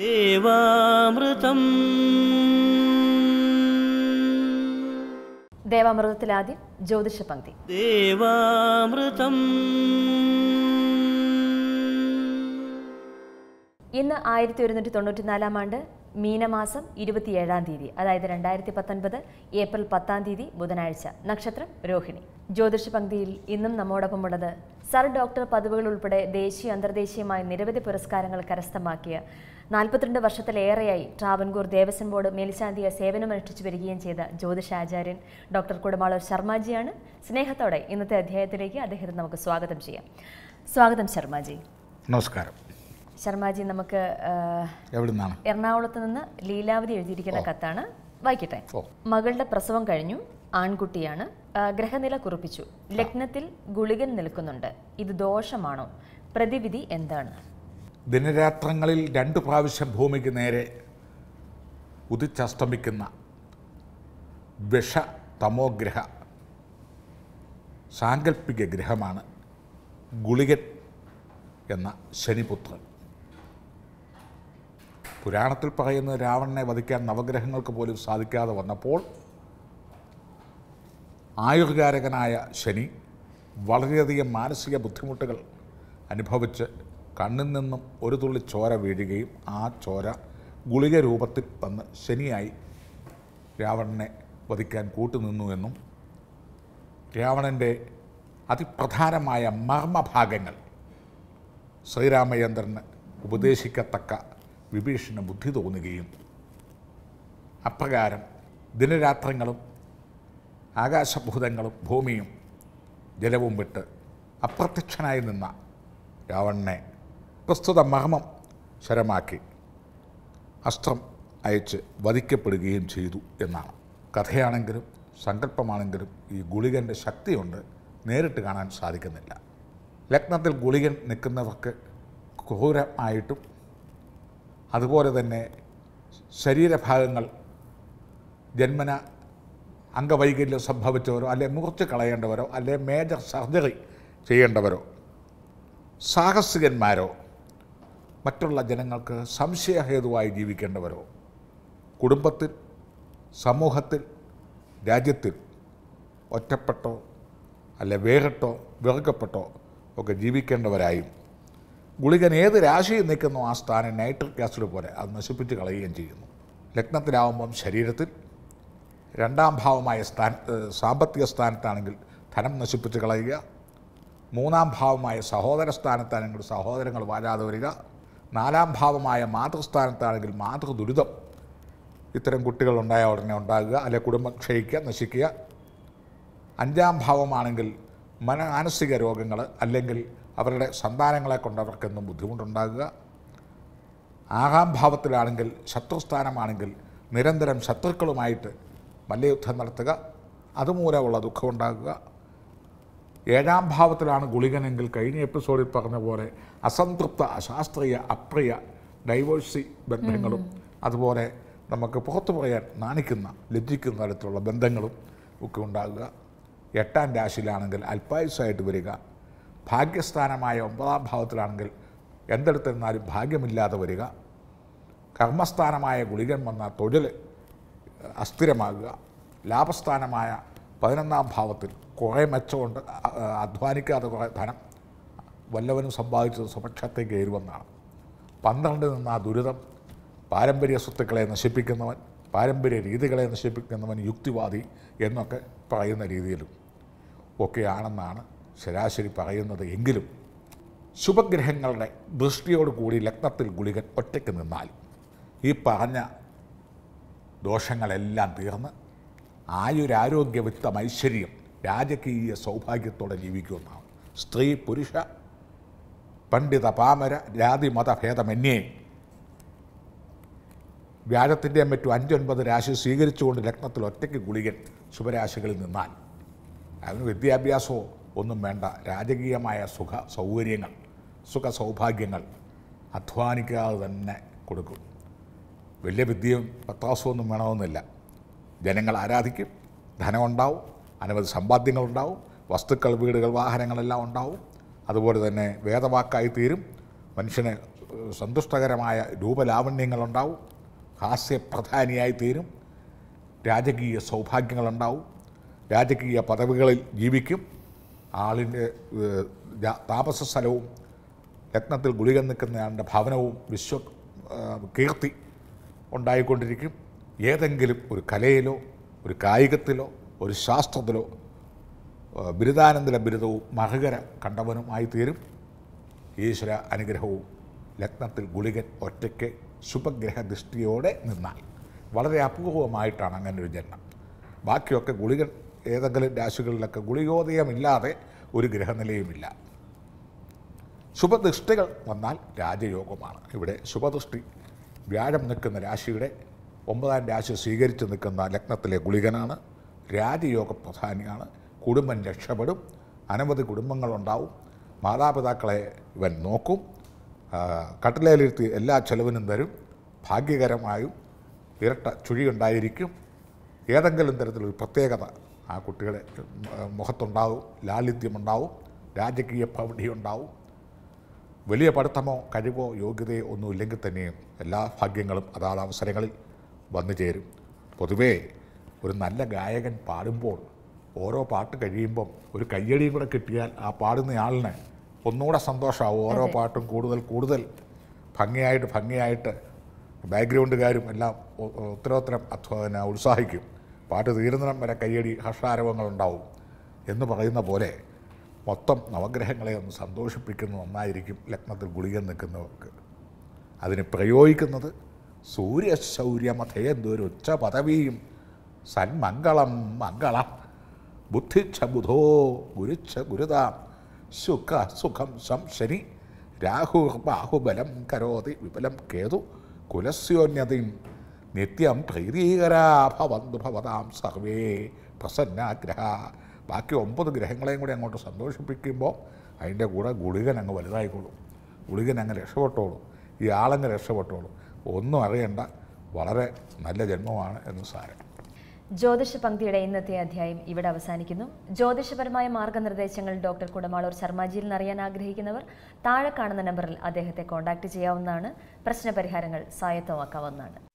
ദേവാമൃതം ദേവാമൃതത്തിലാദ്യം ജ്യോതിഷ പങ്ക്തി ദേവാമൃതം ഇന്ന് ആയിരത്തി ഒരുന്നൂറ്റി തൊണ്ണൂറ്റിനാലാം ആണ്ട് മീനമാസം ഇരുപത്തിയേഴാം തീയതി അതായത് രണ്ടായിരത്തി പത്തൊൻപത് ഏപ്രിൽ പത്താം തീയതി ബുധനാഴ്ച നക്ഷത്രം രോഹിണി ജ്യോതിഷ പങ്ക്തിയിൽ ഇന്നും നമ്മോടൊപ്പമുള്ളത് സർ ഡോക്ടർ പദവികൾ ഉൾപ്പെടെ ദേശീയ അന്തർദേശീയമായ നിരവധി പുരസ്കാരങ്ങൾ കരസ്ഥമാക്കിയ നാൽപ്പത്തിരണ്ട് വർഷത്തിലേറെയായി ട്രാവൻകൂർ ദേവസ്വം ബോർഡ് മേൽശാന്തിയ സേവനമനുഷ്ഠിച്ചു വരികയും ചെയ്ത ജ്യോതിഷാചാര്യൻ ഡോക്ടർ കുടമാളൂർ ശർമ്മജിയാണ് സ്നേഹത്തോടെ ഇന്നത്തെ അധ്യായത്തിലേക്ക് അദ്ദേഹത്തെ നമുക്ക് സ്വാഗതം ചെയ്യാം സ്വാഗതം ശർമ്മജി നമസ്കാരം ശർമ്മജി നമുക്ക് എറണാകുളത്ത് നിന്ന് ലീലാവതി എഴുതിയിരിക്കുന്ന കത്താണ് വായിക്കട്ടെ മകളുടെ പ്രസവം കഴിഞ്ഞു ആൺകുട്ടിയാണ് ഗ്രഹനില കുറിപ്പിച്ചു ലഗ്നത്തിൽ ഗുളികൻ നിൽക്കുന്നുണ്ട് ഇത് ദോഷമാണോ പ്രതിവിധി എന്താണ് ദിനരാത്രങ്ങളിൽ രണ്ട് പ്രാവശ്യം ഭൂമിക്ക് നേരെ ഉദിച്ചസ്തമിക്കുന്ന വിഷ തമോഗ്രഹ സാങ്കല്പിക ഗ്രഹമാണ് ഗുളികൻ എന്ന ശനിപുത്രൻ പുരാണത്തിൽ പറയുന്ന രാവണനെ വധിക്കാൻ നവഗ്രഹങ്ങൾക്ക് പോലും സാധിക്കാതെ വന്നപ്പോൾ ആയുർകാരകനായ ശനി വളരെയധികം മാനസിക ബുദ്ധിമുട്ടുകൾ അനുഭവിച്ച് കണ്ണിൽ നിന്നും ഒരു തുള്ളി ചോര വീഴുകയും ആ ചോര ഗുളിക രൂപത്തിൽ വന്ന് ശനിയായി രാവണനെ വധിക്കാൻ കൂട്ടുനിന്നു എന്നും രാവണൻ്റെ അതിപ്രധാനമായ മർമ്മഭാഗങ്ങൾ ശ്രീരാമചന്ദ്രന് ഉപദേശിക്കത്തക്ക വിഭീഷണ ബുദ്ധി തോന്നുകയും അപ്രകാരം ദിനരാത്രങ്ങളും ആകാശഭൂതങ്ങളും ഭൂമിയും ജലവും വിട്ട് അപ്രത്യക്ഷനായി നിന്ന രാവണനെ പ്രസ്തുത മഹമം ശരമാക്കി അസ്ത്രം അയച്ച് വധിക്കപ്പെടുകയും ചെയ്തു എന്നാണ് കഥയാണെങ്കിലും സങ്കല്പമാണെങ്കിലും ഈ ഗുളികൻ്റെ ശക്തിയുണ്ട് നേരിട്ട് കാണാൻ സാധിക്കുന്നില്ല ലഗ്നത്തിൽ ഗുളികൻ നിൽക്കുന്നവർക്ക് ക്രൂരമായിട്ടും അതുപോലെ തന്നെ ശരീരഭാഗങ്ങൾ ജന്മന അംഗവൈകല്യം സംഭവിച്ചവരോ അല്ലെ മുറിച്ച് കളയേണ്ടവരോ അല്ലെ മേജർ സർജറി ചെയ്യേണ്ടവരോ സാഹസികന്മാരോ മറ്റുള്ള ജനങ്ങൾക്ക് സംശയഹേതുവായി ജീവിക്കേണ്ടവരോ കുടുംബത്തിൽ സമൂഹത്തിൽ രാജ്യത്തിൽ ഒറ്റപ്പെട്ടോ അല്ലെ വേറിട്ടോ വെറുക്കപ്പെട്ടോ ഒക്കെ ജീവിക്കേണ്ടവരായും ഗുളികൻ ഏത് രാശിയിൽ നിൽക്കുന്നു ആ സ്ഥാനം നൈട്രിക് ആസിഡ് പോലെ അത് നശിപ്പിച്ച് കളയുകയും ചെയ്യുന്നു ലഗ്നത്തിലാവുമ്പം ശരീരത്തിൽ രണ്ടാം ഭാവമായ സ്ഥാ സാമ്പത്തിക സ്ഥാനത്താണെങ്കിൽ ധനം നശിപ്പിച്ച് കളയുക മൂന്നാം ഭാവമായ സഹോദര സ്ഥാനത്താണെങ്കിൽ സഹോദരങ്ങൾ വാരാതെ വരിക നാലാം ഭാവമായ മാതൃസ്ഥാനത്താണെങ്കിൽ മാതൃ ദുരിതം ഇത്തരം കുട്ടികൾ ഉണ്ടായ ഉടനെ ഉണ്ടാകുക അല്ലെ കുടുംബം ക്ഷയിക്കുക നശിക്കുക അഞ്ചാം ഭാവമാണെങ്കിൽ മന മാനസിക രോഗങ്ങൾ അല്ലെങ്കിൽ അവരുടെ സന്താനങ്ങളെ കൊണ്ടവർക്കെന്നും ബുദ്ധിമുട്ടുണ്ടാകുക ആറാം ഭാവത്തിലാണെങ്കിൽ ശത്രുസ്ഥാനമാണെങ്കിൽ നിരന്തരം ശത്രുക്കളുമായിട്ട് യുദ്ധം നടത്തുക അതുമൂലമുള്ള ദുഃഖം ഉണ്ടാകുക ഏഴാം ഭാവത്തിലാണ് ഗുളികനെങ്കിൽ കഴിഞ്ഞ എപ്പിസോഡിൽ പറഞ്ഞ പോലെ അസംതൃപ്ത അശാസ്ത്രീയ അപ്രിയ ഡൈവേഴ്സി ബന്ധങ്ങളും അതുപോലെ നമുക്ക് പുറത്തു പറയാൻ നാണിക്കുന്ന ലജ്ജിക്കുന്ന തരത്തിലുള്ള ബന്ധങ്ങളും ഒക്കെ ഉണ്ടാകുക എട്ടാം രാശിയിലാണെങ്കിൽ അല്പായുസായിട്ട് വരിക ഭാഗ്യസ്ഥാനമായ ഒമ്പതാം ഭാവത്തിലാണെങ്കിൽ എന്തെടുത്തിരുന്നാലും ഭാഗ്യമില്ലാതെ വരിക കർമ്മസ്ഥാനമായ ഗുളികൻ വന്ന തൊഴിൽ അസ്ഥിരമാകുക ലാഭസ്ഥാനമായ പതിനൊന്നാം ഭാവത്തിൽ കുറേ മെച്ചമുണ്ട് അധ്വാനിക്കാതെ കുറേ ധനം വല്ലവനും സമ്പാദിച്ചത് സ്വപക്ഷത്തേക്ക് ഏരുവെന്നാണ് പന്ത്രണ്ടിൽ നിന്ന് ആ ദുരിതം പാരമ്പര്യ സ്വത്തുക്കളെ നശിപ്പിക്കുന്നവൻ പാരമ്പര്യ രീതികളെ നശിപ്പിക്കുന്നവൻ യുക്തിവാദി എന്നൊക്കെ പറയുന്ന രീതിയിലും ഒക്കെയാണെന്നാണ് ശരാശരി പറയുന്നത് എങ്കിലും ശുഭഗ്രഹങ്ങളുടെ ദൃഷ്ടിയോടുകൂടി ലഗ്നത്തിൽ ഗുളികൻ ഒറ്റയ്ക്ക് നിന്നാൽ ഈ പറഞ്ഞ ദോഷങ്ങളെല്ലാം തീർന്ന് ആയുരാരോഗ്യവിത്തം ഐശ്വര്യം രാജകീയ സൗഭാഗ്യത്തോടെ ജീവിക്കുന്നതാണ് സ്ത്രീ പുരുഷ പണ്ഡിത പാമര ജാതി മതഭേദമന്യേ വ്യാഴത്തിൻ്റെയും മറ്റും അഞ്ചൊൻപത് രാശി സ്വീകരിച്ചുകൊണ്ട് ലഗ്നത്തിൽ ഒറ്റയ്ക്ക് ഗുളികൻ ശുഭരാശികളിൽ നിന്നാൽ അതിന് വിദ്യാഭ്യാസമോ ഒന്നും വേണ്ട രാജകീയമായ സുഖ സൗകര്യങ്ങൾ സുഖ സൗഭാഗ്യങ്ങൾ അധ്വാനിക്കാതെ തന്നെ കൊടുക്കും വലിയ വിദ്യയും പത്താസമൊന്നും വേണമെന്നില്ല ജനങ്ങൾ ആരാധിക്കും ധനമുണ്ടാവും അനവധി സമ്പാദ്യങ്ങളുണ്ടാവും വസ്തുക്കൾ വീടുകൾ വാഹനങ്ങളെല്ലാം ഉണ്ടാവും അതുപോലെ തന്നെ വേദവാക്കായി തീരും മനുഷ്യന് സന്തുഷ്ടകരമായ രൂപലാവണ്യങ്ങളുണ്ടാവും ഹാസ്യപ്രധാനിയായി തീരും രാജകീയ സൗഭാഗ്യങ്ങളുണ്ടാവും രാജകീയ പദവികളിൽ ജീവിക്കും ആളിൻ്റെ താമസ സ്ഥലവും ലഗ്നത്തിൽ ഗുളിക നിൽക്കുന്നയാളുടെ ഭവനവും വിശ്വ കീർത്തി ഉണ്ടായിക്കൊണ്ടിരിക്കും ഏതെങ്കിലും ഒരു കലയിലോ ഒരു കായികത്തിലോ ഒരു ശാസ്ത്രത്തിലോ ബിരുദാനന്തര ബിരുദവും മഹകര കണ്ടവനുമായി തീരും ഈശ്വര അനുഗ്രഹവും ലഗ്നത്തിൽ ഗുളികൻ ഒറ്റയ്ക്ക് ശുഭഗ്രഹ ദൃഷ്ടിയോടെ നിന്നാൽ വളരെ അപൂർവമായിട്ടാണ് അങ്ങനെ ഒരു ജന്മം ബാക്കിയൊക്കെ ഗുളികൻ ഏതെങ്കിലും രാശികളിലൊക്കെ ഗുളികോദയമില്ലാതെ ഒരു ഗ്രഹനിലയുമില്ല ശുഭദൃഷ്ടികൾ വന്നാൽ രാജയോഗമാണ് ഇവിടെ ശുഭദൃഷ്ടി വ്യാഴം നിൽക്കുന്ന രാശിയുടെ ഒമ്പതാം രാശി സ്വീകരിച്ച് നിൽക്കുന്ന ലഗ്നത്തിലെ ഗുളികനാണ് രാജയോഗ പ്രധാനിയാണ് കുടുംബം രക്ഷപ്പെടും അനവധി കുടുംബങ്ങളുണ്ടാവും മാതാപിതാക്കളെ ഇവൻ നോക്കും കട്ടിലേലിരുത്തി എല്ലാ ചെലവിനും തരും ഭാഗ്യകരമായും ഇരട്ട ചുഴിയുണ്ടായിരിക്കും ഏതെങ്കിലും തരത്തിലൊരു പ്രത്യേകത ആ കുട്ടികളെ മുഖത്തുണ്ടാവും ലാളിത്യമുണ്ടാവും രാജകീയ ഉണ്ടാവും വലിയ പഠിത്തമോ കഴിവോ യോഗ്യതയോ ഒന്നും ഇല്ലെങ്കിൽ തന്നെയും എല്ലാ ഭാഗ്യങ്ങളും അതാത് അവസരങ്ങളിൽ വന്നു ചേരും പൊതുവേ ഒരു നല്ല ഗായകൻ പാടുമ്പോൾ ഓരോ പാട്ട് കഴിയുമ്പം ഒരു കയ്യടിയും കൂടെ കിട്ടിയാൽ ആ പാടുന്നയാളിന് ഒന്നുകൂടെ സന്തോഷമാവും ഓരോ പാട്ടും കൂടുതൽ കൂടുതൽ ഭംഗിയായിട്ട് ഭംഗിയായിട്ട് ബാക്ക്ഗ്രൗണ്ടുകാരും എല്ലാം ഉത്തരോത്തരം അധ്വാന ഉത്സാഹിക്കും പാട്ട് തീരുന്നിടം വരെ കയ്യടി ഹർഷാരവങ്ങളുണ്ടാവും എന്ന് പറയുന്ന പോലെ മൊത്തം നവഗ്രഹങ്ങളെ ഒന്ന് സന്തോഷിപ്പിക്കുന്ന ഒന്നായിരിക്കും ലഗ്നത്തിൽ ഗുളികൻ നിൽക്കുന്നവർക്ക് അതിന് പ്രയോഗിക്കുന്നത് സൂര്യശൗര്യമഥേന്തൊരുച്ച പദവിയും സന്മംഗളം മംഗളം ബുദ്ധിച്ച ബുധോ ഗുരുച്ഛ ഗുരുതാം സുഖ സുഖം സം ശനി രാഹു ബാഹുബലം കരോതി വിപുലം കേതു കുലസ്യോന്യതയും നിത്യം പ്രീതികരാഭവന്തു ഭവതാം സർവേ പ്രസന്നാഗ്രഹ ബാക്കി ഒമ്പത് ഗ്രഹങ്ങളെയും കൂടി അങ്ങോട്ട് സന്തോഷിപ്പിക്കുമ്പോൾ അതിൻ്റെ കൂടെ ഗുളികൻ അങ്ങ് വലുതായിക്കോളും ഗുളികൻ അങ്ങ് രക്ഷപ്പെട്ടോളും ഈ ആളങ്ങ് രക്ഷപ്പെട്ടോളും ഒന്നും അറിയണ്ട വളരെ നല്ല ജന്മമാണ് എന്ന് സാരം ജ്യോതിഷ പങ്ക്തിയുടെ ഇന്നത്തെ അധ്യായം ഇവിടെ അവസാനിക്കുന്നു ജ്യോതിഷപരമായ മാർഗനിർദ്ദേശങ്ങൾ ഡോക്ടർ കുടമാളൂർ ശർമാജിയിൽ നിന്ന് അറിയാൻ ആഗ്രഹിക്കുന്നവർ താഴെ കാണുന്ന നമ്പറിൽ അദ്ദേഹത്തെ കോൺടാക്ട് ചെയ്യാവുന്നതാണ് പ്രശ്നപരിഹാരങ്ങൾ സ്വായത്തമാക്കാവുന്നതാണ്